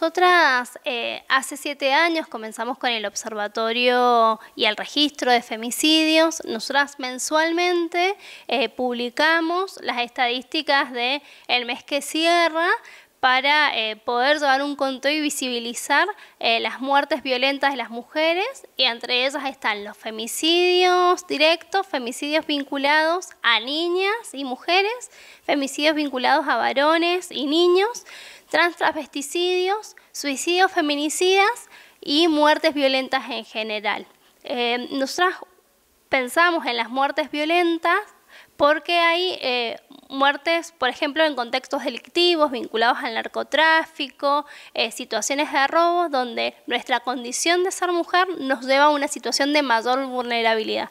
Nosotras eh, hace siete años comenzamos con el observatorio y el registro de femicidios. Nosotras mensualmente eh, publicamos las estadísticas del mes que cierra, para eh, poder llevar un conteo y visibilizar las muertes violentas de las mujeres y entre ellas están los femicidios directos, femicidios vinculados a niñas y mujeres, femicidios vinculados a varones y niños transvesticidios, suicidios feminicidas y muertes violentas en general. Eh, nosotras pensamos en las muertes violentas porque hay eh, muertes, por ejemplo, en contextos delictivos vinculados al narcotráfico, eh, situaciones de robo, donde nuestra condición de ser mujer nos lleva a una situación de mayor vulnerabilidad.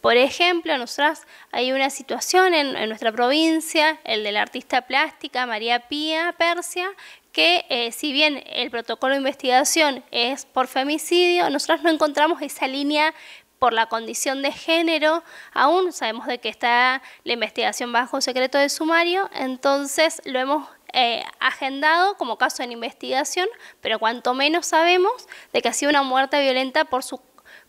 Por ejemplo, nosotras hay una situación en, nuestra provincia, el de la artista plástica María Pía Persia, que eh, si bien el protocolo de investigación es por femicidio, nosotros no encontramos esa línea por la condición de género, aún sabemos de que está la investigación bajo secreto de sumario, entonces lo hemos eh, agendado como caso en investigación, pero cuanto menos sabemos de que ha sido una muerte violenta por su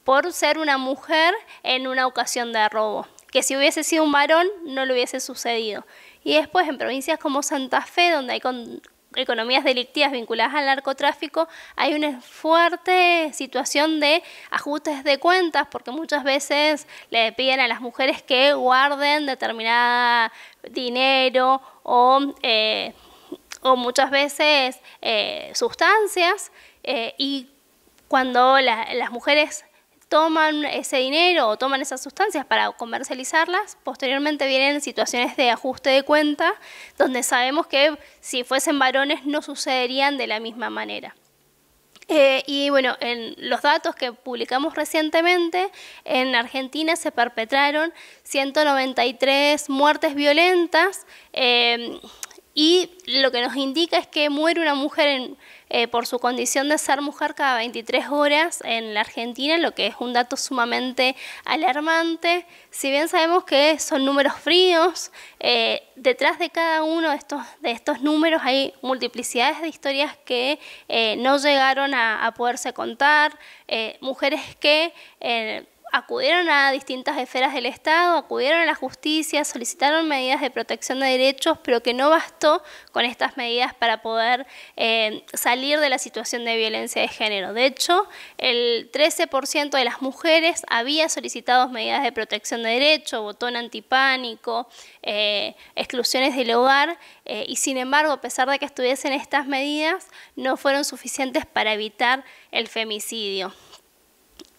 por ser una mujer en una ocasión de robo, que si hubiese sido un varón no le hubiese sucedido. Y después en provincias como Santa Fe, donde hay economías delictivas vinculadas al narcotráfico, hay una fuerte situación de ajustes de cuentas, porque muchas veces le piden a las mujeres que guarden determinado dinero o, eh, o muchas veces eh, sustancias, eh, y cuando las mujeres toman ese dinero o toman esas sustancias para comercializarlas, posteriormente vienen situaciones de ajuste de cuenta, donde sabemos que si fuesen varones no sucederían de la misma manera. Eh, y bueno, en los datos que publicamos recientemente, en Argentina se perpetraron 193 muertes violentas. Eh, y lo que nos indica es que muere una mujer eh, por su condición de ser mujer cada 23 horas en la Argentina, lo que es un dato sumamente alarmante. Si bien sabemos que son números fríos, eh, detrás de cada uno de estos, números hay multiplicidades de historias que eh, no llegaron a, a poderse contar, mujeres que acudieron a distintas esferas del Estado, acudieron a la justicia, solicitaron medidas de protección de derechos, pero que no bastó con estas medidas para poder eh, salir de la situación de violencia de género. De hecho, el 13% de las mujeres había solicitado medidas de protección de derechos, botón antipánico, eh, exclusiones del hogar, eh, y sin embargo, a pesar de que estuviesen estas medidas, no fueron suficientes para evitar el femicidio.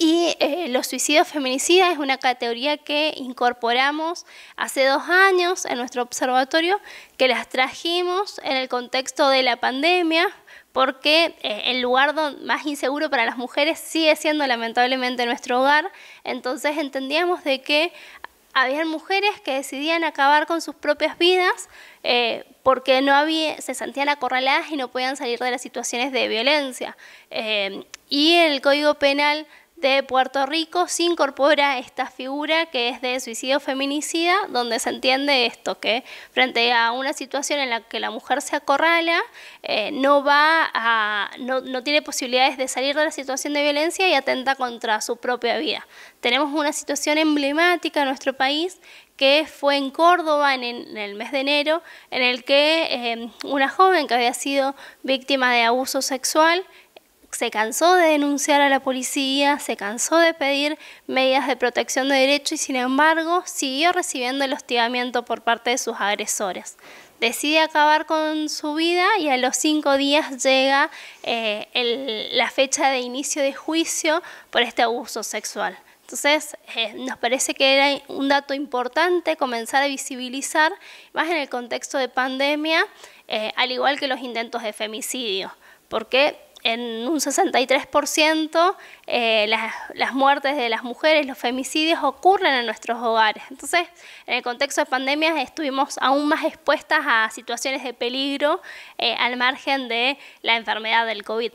Y eh, los suicidios feminicidas es una categoría que incorporamos hace dos años en nuestro observatorio, que las trajimos en el contexto de la pandemia, porque eh, el lugar más inseguro para las mujeres sigue siendo lamentablemente nuestro hogar. Entonces entendíamos de que había mujeres que decidían acabar con sus propias vidas eh, porque no se sentían acorraladas y no podían salir de las situaciones de violencia. y el Código Penal de Puerto Rico se incorpora esta figura que es de suicidio feminicida, donde se entiende esto, que frente a una situación en la que la mujer se acorrala, eh, no, va a, no, tiene posibilidades de salir de la situación de violencia y atenta contra su propia vida. Tenemos una situación emblemática en nuestro país que fue en Córdoba en, el mes de enero, en el que eh, una joven que había sido víctima de abuso sexual se cansó de denunciar a la policía, se cansó de pedir medidas de protección de derecho y sin embargo siguió recibiendo el hostigamiento por parte de sus agresores. Decide acabar con su vida y a los cinco días llega eh, la fecha de inicio de juicio por este abuso sexual. Entonces, eh, nos parece que era un dato importante comenzar a visibilizar, más en el contexto de pandemia, eh, al igual que los intentos de femicidio, porque en un 63% eh, las, las, muertes de las mujeres, los femicidios ocurren en nuestros hogares. Entonces, en el contexto de pandemia estuvimos aún más expuestas a situaciones de peligro eh, al margen de la enfermedad del COVID.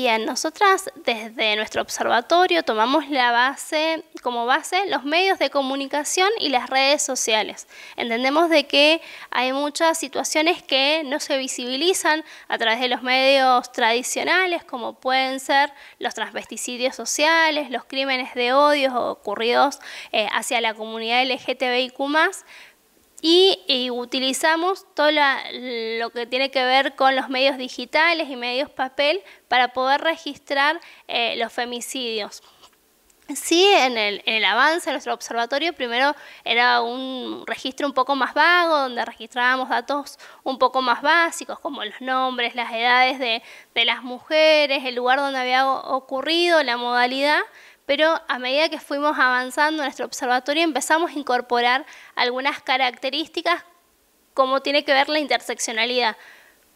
Bien, nosotras desde nuestro observatorio tomamos la base, como base los medios de comunicación y las redes sociales. Entendemos de que hay muchas situaciones que no se visibilizan a través de los medios tradicionales, como pueden ser los transvesticidios sociales, los crímenes de odio ocurridos eh, hacia la comunidad LGTBIQ+, y, utilizamos todo lo que tiene que ver con los medios digitales y medios papel para poder registrar eh, los femicidios. Sí, en el, avance de nuestro observatorio primero era un registro un poco más vago, donde registrábamos datos un poco más básicos, como los nombres, las edades de, de las mujeres, el lugar donde había ocurrido, la modalidad, pero a medida que fuimos avanzando en nuestro observatorio empezamos a incorporar algunas características como tiene que ver la interseccionalidad.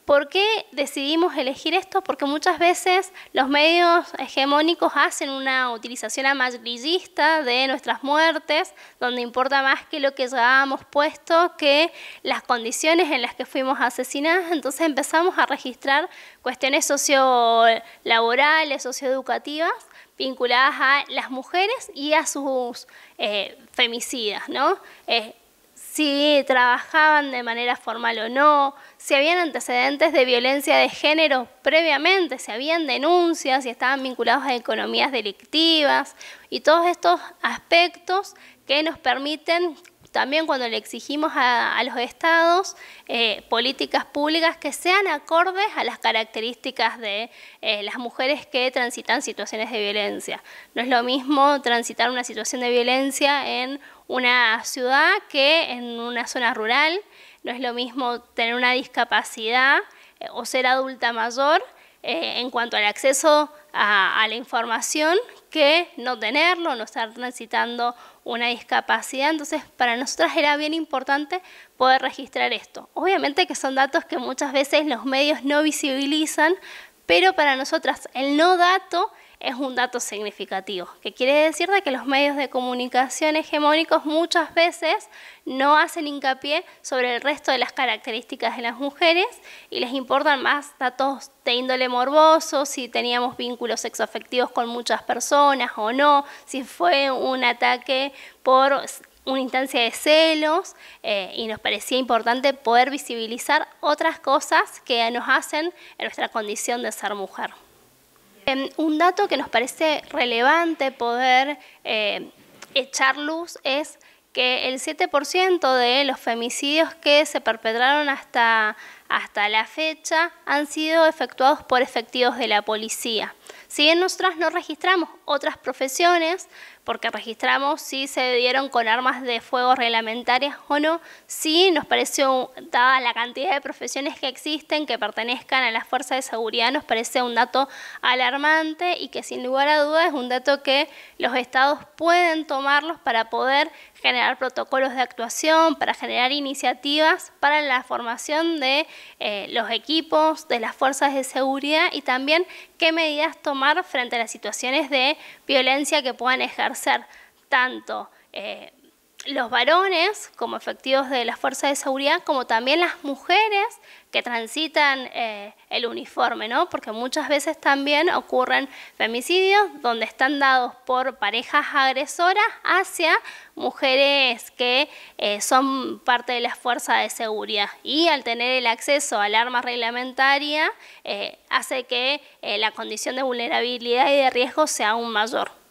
¿Por qué decidimos elegir esto? Porque muchas veces los medios hegemónicos hacen una utilización amarillista de nuestras muertes, donde importa más que lo que llevábamos puesto, que las condiciones en las que fuimos asesinadas. Entonces empezamos a registrar cuestiones sociolaborales, socioeducativas, vinculadas a las mujeres y a sus eh, femicidas, ¿no? Eh, si trabajaban de manera formal o no, si habían antecedentes de violencia de género previamente, si habían denuncias, si estaban vinculados a economías delictivas y todos estos aspectos que nos permiten también cuando le exigimos a, los estados eh, políticas públicas que sean acordes a las características de eh, las mujeres que transitan situaciones de violencia. No es lo mismo transitar una situación de violencia en una ciudad que en una zona rural, no es lo mismo tener una discapacidad eh, o ser adulta mayor eh, en cuanto al acceso a, a, la información que no tenerlo, no estar transitando una discapacidad. Entonces, para nosotras era bien importante poder registrar esto. Obviamente que son datos que muchas veces los medios no visibilizan, pero para nosotras el no dato es un dato significativo, que quiere decir de que los medios de comunicación hegemónicos muchas veces no hacen hincapié sobre el resto de las características de las mujeres y les importan más datos de índole morboso, si teníamos vínculos sexoafectivos con muchas personas o no, si fue un ataque por una instancia de celos eh, y nos parecía importante poder visibilizar otras cosas que nos hacen en nuestra condición de ser mujer. Em, un dato que nos parece relevante poder eh, echar luz es que el 7% de los femicidios que se perpetraron hasta, hasta la fecha han sido efectuados por efectivos de la policía. Si bien nosotras no registramos otras profesiones, porque registramos si se dieron con armas de fuego reglamentarias o no. Sí, nos pareció, dada la cantidad de profesiones que existen que pertenezcan a las fuerzas de seguridad, nos parece un dato alarmante y que sin lugar a dudas es un dato que los estados pueden tomarlos para poder generar protocolos de actuación, para generar iniciativas para la formación de eh, los equipos, de las fuerzas de seguridad y también qué medidas tomar frente a las situaciones de violencia que puedan ejercer ser tanto eh, los varones como efectivos de las fuerzas de seguridad, como también las mujeres que transitan eh, el uniforme, ¿no? Porque muchas veces también ocurren femicidios donde están dados por parejas agresoras hacia mujeres que eh, son parte de las fuerzas de seguridad. Y al tener el acceso al arma reglamentaria, hace que la condición de vulnerabilidad y de riesgo sea aún mayor.